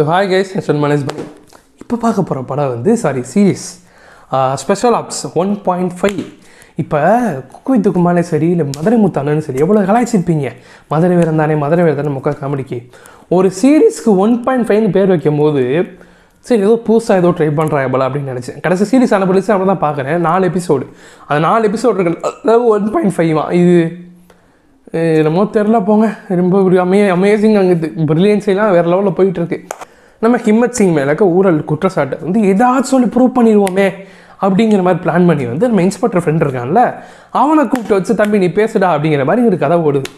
so hi guys நான் manage பண்ணி இப்போ பார்க்க போகிற படம் வந்து sorry series special ops one point five இப்போ குக்கு வித்து குமாரே சரி இல்லை மதுரை முத்தானு சரி எவ்வளோ கலாய்ச்சிருப்பீங்க மதுரை வீரன் தானே மதுரை வீரன் தானே முக்கால் காமெடிக்கு ஒரு சீரீஸ்க்கு ஒன் பாயிண்ட் ஃபைவ்னு பேர் வைக்கும் போது சரி ஏதோ புதுசாக ஏதோ ட்ரை பண்ணுறா எவ்வளோ அப்படின்னு நினச்சேன் கடைசி சீரீஸ் ஆன பிடிச்சி அப்படி தான் பார்க்குறேன் நாலு எபிசோடு அந்த நாலு எபிசோடு இருக்கு ஒன் பாயிண்ட் ஃபைவா இது என்னமோ தெரில போங்க ரொம்ப அமே அமேசிங் அங்கே எல்லாம் வேறு லெவலில் போயிட்டுருக்கு நம்ம ஹிம்மத் சிங் மேலக்க ஊரல் குற்றச்சாட்டை வந்து ஏதாச்சும் சொல்லி ப்ரூவ் பண்ணிடுவோமே அப்படிங்கிற மாதிரி பிளான் பண்ணி வந்து நம்ம இன்ஸ்பெக்டர் ஃப்ரெண்ட் இருக்கான்ல அவனை கூப்பிட்டு வச்சு தம்பி நீ பேசுடா அப்படிங்கிற மாதிரி ஒரு கதை ஓடுது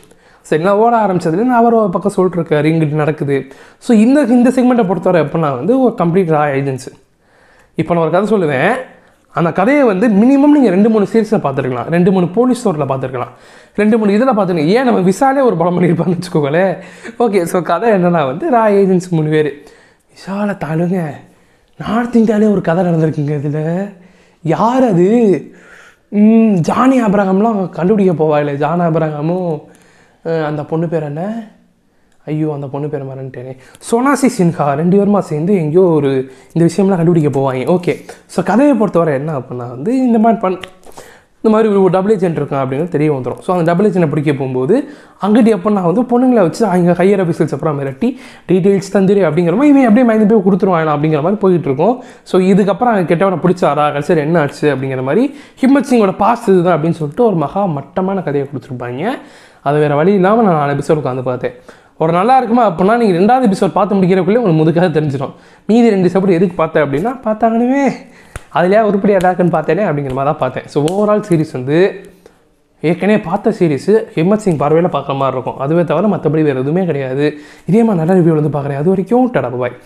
சரிங்களா ஓட ஆரம்பிச்சதுலேருந்து அவர் ஒரு பக்கம் சொல்லிட்டுருக்காரு இங்கிட்டு நடக்குது ஸோ இந்த இந்த செக்மெண்ட்டை பொறுத்தவரை எப்படின்னா வந்து ஒரு கம்ப்ளீட் ரா ஏஜென்சி இப்போ நான் ஒரு கதை சொல்லுவேன் அந்த கதையை வந்து மினிமம் நீங்கள் ரெண்டு மூணு சீரீஸில் பார்த்துருக்கலாம் ரெண்டு மூணு போலீஸ் ஸ்டோரில் பார்த்துருக்கலாம் ரெண்டு மூணு இதில் பார்த்துருக்கீங்க ஏன் நம்ம விசாலே ஒரு படம் பண்ணியிருப்பான்னு வச்சுக்கோங்களேன் ஓகே ஸோ கதை என்னென்னா வந்து ரா ஏஜென்சி மூணு பேர் விஷால தாளுங்க நார்த் இந்தியாவிலே ஒரு கதை நடந்திருக்குங்க இதில் யார் அது ஜானி ஆப்ரஹாம்லாம் கண்டுபிடிக்க போவாயில்ல ஜானி ஜான் அந்த பொண்ணு பேர் என்ன ஐயோ அந்த பொண்ணு பேர் மறந்துட்டேனே சோனாசி சின்ஹா ரெண்டு பேருமா சேர்ந்து எங்கேயோ ஒரு இந்த விஷயம்லாம் கண்டுபிடிக்க போவாங்க ஓகே ஸோ கதையை பொறுத்தவரை என்ன அப்படின்னா வந்து இந்த மாதிரி பண் இந்த மாதிரி ஒரு டபுள் ஏஜென்ட் இருக்கான் அப்படின்னு தெரிய வந்துடும் ஸோ அந்த டபுள் ஏஜென்ட் பிடிக்க போகும்போது அங்கிட்டு எப்போ நான் வந்து பொண்ணுங்களை வச்சு அங்கே ஹையர் ஆஃபீஸர்ஸ் அப்புறம் மிரட்டி டீட்டெயில்ஸ் தந்துரு அப்படிங்கிற மாதிரி இவன் அப்படியே மைந்து போய் கொடுத்துருவாங்க அப்படிங்கிற மாதிரி போயிட்டு இருக்கோம் ஸோ இதுக்கப்புறம் அங்கே கெட்டவனை பிடிச்சாரா கடைசியில் என்ன ஆச்சு அப்படிங்கிற மாதிரி ஹிம்மத் சிங்கோட பாஸ் இதுதான் அப்படின்னு சொல்லிட்டு ஒரு மகா மட்டமான கதையை கொடுத்துருப்பாங்க அது வேறு வழி இல்லாமல் நான் நாலு எபிசோட் உட்காந்து பார்த்தேன் ஒரு நல்லா இருக்குமா அப்படின்னா நீங்கள் ரெண்டாவது எபிசோட் பார்த்து முடிக்கிறக்குள்ளே உங்களுக்கு முதுக்காக தெரிஞ்சிடும் மீதி ரெண்டு எபிசோட் எதுக்கு பார்த்தேன் அப்படின்னா பார்த்தாங்கன்னு அதுலேயே உருப்படி எதாக இருக்குன்னு பார்த்தேனே அப்படிங்கிற மாதிரி தான் பார்த்தேன் ஸோ ஓவரால் சீரிஸ் வந்து ஏற்கனவே பார்த்த சீரிஸு ஹிம்மத் சிங் பார்வையில் பார்க்குற மாதிரி இருக்கும் அதுவே தவிர மற்றபடி வேறு எதுவுமே கிடையாது இதே மாதிரி நல்ல ரிவ்யூ வந்து பார்க்குறேன் அது வரைக்கும் டடபாய்